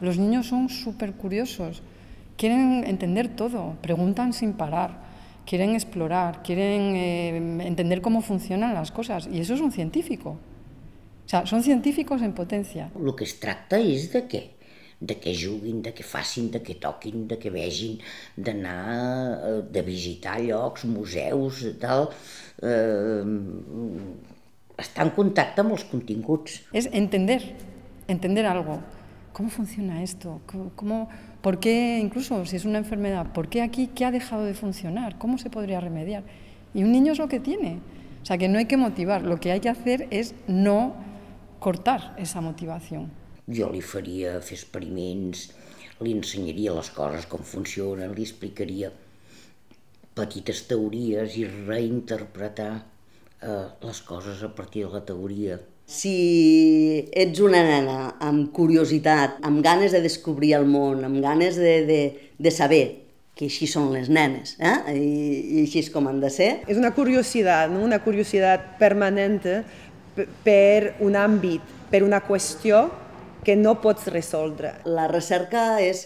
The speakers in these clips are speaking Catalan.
Los niños son súper curiosos, quieren entender todo, preguntan sin parar, quieren explorar, quieren eh, entender cómo funcionan las cosas y eso es un científico. O sea, son científicos en potencia. Lo que es tracta és de què? de que juguin, de que facin, de que toquin, de que vegin, d'anar, eh, de visitar llocs, museus, tal. Eh, estar en contacte amb els continguts. És entender, entender algo. ¿cómo funciona esto? ¿Cómo, ¿Cómo, por qué, incluso si es una enfermedad, por qué aquí, qué ha dejado de funcionar? ¿Cómo se podría remediar? Y un niño es lo que tiene. O sea, que no hay que motivar, lo que hay que hacer es no cortar esa motivación. Jo li faria fer experiments, li ensenyaria les coses, com funcionen, li explicaria petites teories i reinterpretar eh, les coses a partir de la teoria. Si ets una nena amb curiositat, amb ganes de descobrir el món, amb ganes de, de, de saber que així són les nenes, eh? I, i així és com han de ser. És una curiositat, no? una curiositat permanent per un àmbit, per una qüestió que no pots resoldre. La recerca és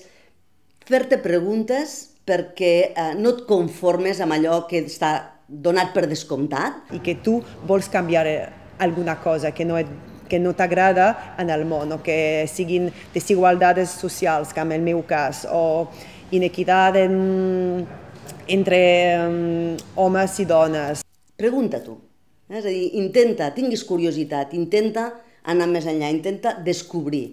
fer-te preguntes perquè eh, no et conformes amb allò que està donat per descomptat. I que tu vols canviar eh, alguna cosa que no et que no t'agrada en el món o que siguin desigualtats socials, com en el meu cas, o inequitat en, entre um, homes i dones. pregunta tu. És a dir, intenta, tinguis curiositat, intenta anar més enllà, intenta descobrir.